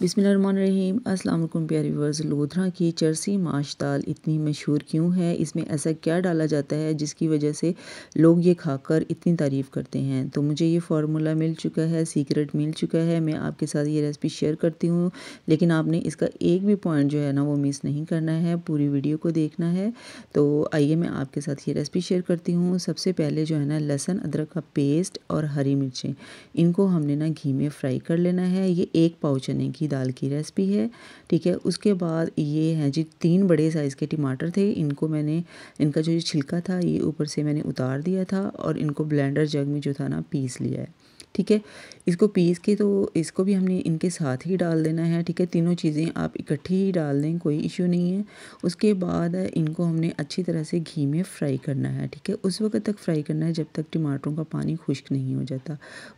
बिसमीम असलम प्यारे व्यूवर्स लोधरा की चरसी माश दाल इतनी मशहूर क्यों है इसमें ऐसा क्या डाला जाता है जिसकी वजह से लोग ये खाकर इतनी तारीफ़ करते हैं तो मुझे ये फार्मूला मिल चुका है सीक्रेट मिल चुका है मैं आपके साथ ये रेसिपी शेयर करती हूँ लेकिन आपने इसका एक भी पॉइंट जो है ना वो मिस नहीं करना है पूरी वीडियो को देखना है तो आइए मैं आपके साथ ये रेसिपी शेयर करती हूँ सबसे पहले जो है ना लहसुन अदरक का पेस्ट और हरी मिर्चें इनको हमने ना घी में फ्राई कर लेना है ये एक पाव चने की की दाल की रेसिपी है ठीक है उसके बाद ये हैं जी तीन बड़े साइज़ के टमाटर थे इनको मैंने इनका जो ये छिलका था ये ऊपर से मैंने उतार दिया था और इनको ब्लेंडर जग में जो था ना पीस लिया है ठीक है इसको पीस के तो इसको भी हमने इनके साथ ही डाल देना है ठीक है तीनों चीज़ें आप इकट्ठी ही डाल दें कोई इशू नहीं है उसके बाद इनको हमने अच्छी तरह से घी में फ्राई करना है ठीक है उस वक्त तक फ्राई करना है जब तक टमाटरों का पानी खुश्क नहीं हो जाता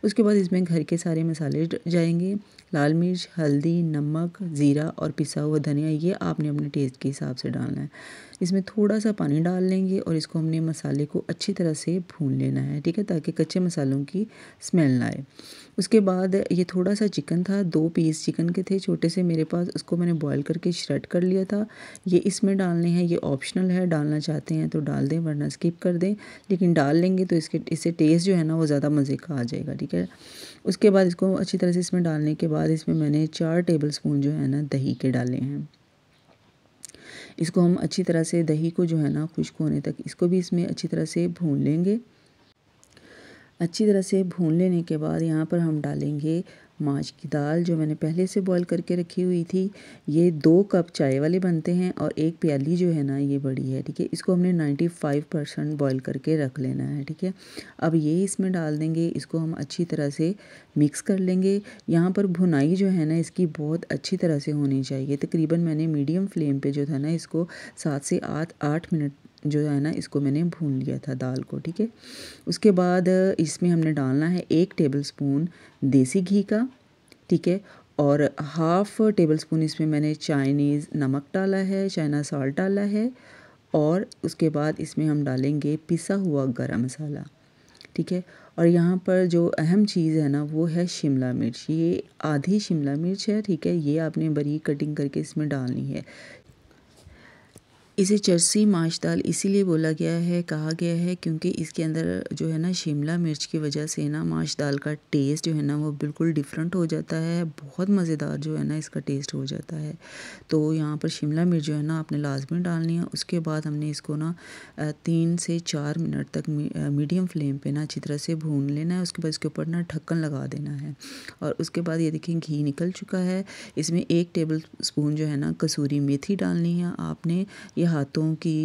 उसके बाद इसमें घर के सारे मसाले जाएंगे लाल मिर्च हल हल्दी नमक ज़ीरा और पिसा हुआ धनिया ये आपने अपने टेस्ट के हिसाब से डालना है इसमें थोड़ा सा पानी डाल लेंगे और इसको हमने मसाले को अच्छी तरह से भून लेना है ठीक है ताकि कच्चे मसालों की स्मेल ना आए उसके बाद ये थोड़ा सा चिकन था दो पीस चिकन के थे छोटे से मेरे पास उसको मैंने बॉईल करके श्रेड कर लिया था ये इसमें डालने हैं ये ऑप्शनल है डालना चाहते हैं तो डाल दें वरना स्किप कर दें लेकिन डाल लेंगे तो इसके इससे टेस्ट जो है ना वो ज़्यादा मज़े का आ जाएगा ठीक है उसके बाद इसको अच्छी तरह से इसमें डालने के बाद इसमें मैंने चार चार टेबल स्पून जो है ना दही के डाले हैं इसको हम अच्छी तरह से दही को जो है ना खुश्क होने तक इसको भी इसमें अच्छी तरह से भून लेंगे अच्छी तरह से भून लेने के बाद यहाँ पर हम डालेंगे माँझ की दाल जो मैंने पहले से बॉईल करके रखी हुई थी ये दो कप चाय वाले बनते हैं और एक प्याली जो है ना ये बड़ी है ठीक है इसको हमने 95 परसेंट बॉयल करके रख लेना है ठीक है अब ये इसमें डाल देंगे इसको हम अच्छी तरह से मिक्स कर लेंगे यहाँ पर भुनाई जो है ना इसकी बहुत अच्छी तरह से होनी चाहिए तकरीबन मैंने मीडियम फ्लेम पर जो था ना इसको सात से आठ आठ मिनट जो है ना इसको मैंने भून लिया था दाल को ठीक है उसके बाद इसमें हमने डालना है एक टेबल स्पून देसी घी का ठीक है और हाफ़ टेबल स्पून इसमें मैंने चाइनीज़ नमक डाला है चाइना सॉल्ट डाला है और उसके बाद इसमें हम डालेंगे पिसा हुआ गरम मसाला ठीक है और यहाँ पर जो अहम चीज़ है ना वो है शिमला मिर्च ये आधी शिमला मिर्च है ठीक है ये आपने बरी कटिंग करके इसमें डालनी है इसे चर्सी माश दाल इसीलिए बोला गया है कहा गया है क्योंकि इसके अंदर जो है ना शिमला मिर्च की वजह से ना माश दाल का टेस्ट जो है ना वो बिल्कुल डिफरेंट हो जाता है बहुत मज़ेदार जो है ना इसका टेस्ट हो जाता है तो यहाँ पर शिमला मिर्च जो है ना आपने लाजमी डालनी है उसके बाद हमने इसको ना तीन से चार मिनट तक मीडियम फ्लेम पर ना अच्छी तरह से भून लेना है उसके बाद इसके ऊपर ना ढक्कन लगा देना है और उसके बाद ये देखें घी निकल चुका है इसमें एक टेबल स्पून जो है ना कसूरी मेथी डालनी है आपने ये हाथों की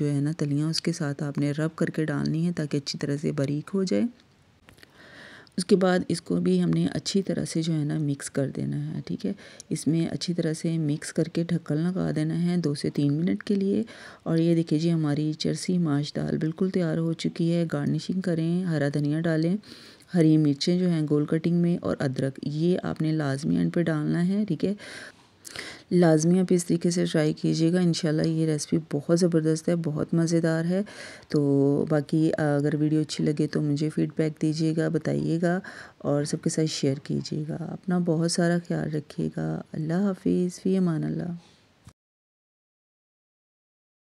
जो है ना तलियाँ उसके साथ आपने रब करके डालनी है ताकि अच्छी तरह से बारीक हो जाए उसके बाद इसको भी हमने अच्छी तरह से जो है ना मिक्स कर देना है ठीक है इसमें अच्छी तरह से मिक्स करके ढक्कन लगा देना है दो से तीन मिनट के लिए और ये देखिए जी हमारी चरसी माश दाल बिल्कुल तैयार हो चुकी है गार्निशिंग करें हरा धनिया डालें हरी मिर्चें जो हैं गोल कटिंग में और अदरक ये आपने लाजमी एंड पे डालना है ठीक है लाजमी आप इस तरीके से ट्राई कीजिएगा इन ये रेसिपी बहुत ज़बरदस्त है बहुत मज़ेदार है तो बाकी अगर वीडियो अच्छी लगे तो मुझे फ़ीडबैक दीजिएगा बताइएगा और सबके साथ शेयर कीजिएगा अपना बहुत सारा ख्याल रखिएगा अल्लाह हाफिज़ फ़ी अमान अल्लाह